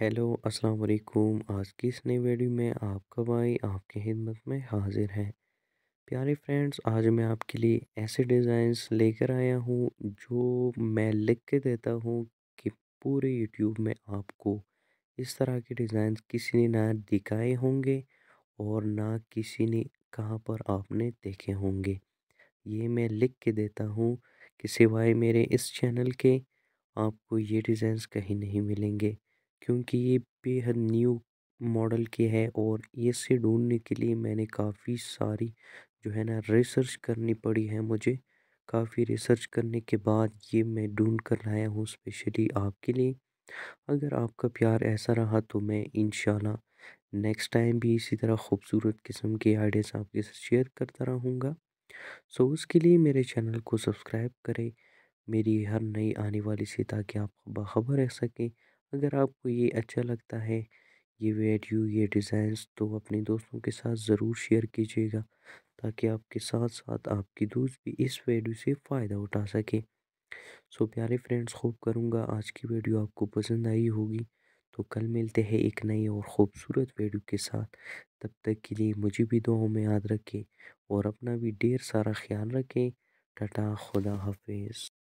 hello अस्सलाम वालेकुम आज की इस नई वीडियो में आपका भाई आपकी खिदमत में हाजिर है प्यारे फ्रेंड्स आज मैं आपके लिए ऐसे डिज़ाइंस लेकर आया हूँ जो मैं लिख के देता हूँ कि पूरे यूट्यूब में आपको इस तरह के डिज़ाइंस किसी ने ना दिखाए होंगे और ना किसी ने कहाँ पर आपने देखे होंगे ये मैं लिख के देता हूँ कि सिवाय मेरे इस चैनल के आपको ये डिज़ाइंस कहीं नहीं मिलेंगे क्योंकि ये बेहद न्यू मॉडल के है और इसे ढूंढने के लिए मैंने काफ़ी सारी जो है ना रिसर्च करनी पड़ी है मुझे काफ़ी रिसर्च करने के बाद ये मैं ढूंढ कर लाया हूँ स्पेशली आपके लिए अगर आपका प्यार ऐसा रहा तो मैं इन नेक्स्ट टाइम भी इसी तरह खूबसूरत किस्म के आइडियाज़ आपके साथ शेयर करता रहूँगा सो so, उसके लिए मेरे चैनल को सब्सक्राइब करें मेरी हर नई आने वाली से ताकि आप बाखबर रह सकें अगर आपको ये अच्छा लगता है ये वीडियो ये डिज़ाइंस तो अपने दोस्तों के साथ ज़रूर शेयर कीजिएगा ताकि आपके साथ साथ आपकी दोस्त भी इस वीडियो से फ़ायदा उठा सके सो प्यारे फ्रेंड्स खूब करूँगा आज की वीडियो आपको पसंद आई होगी तो कल मिलते हैं एक नई और ख़ूबसूरत वीडियो के साथ तब तक के लिए मुझे भी दुआओं में याद रखें और अपना भी ढेर सारा ख्याल रखें टाटा खुदा हाफिज़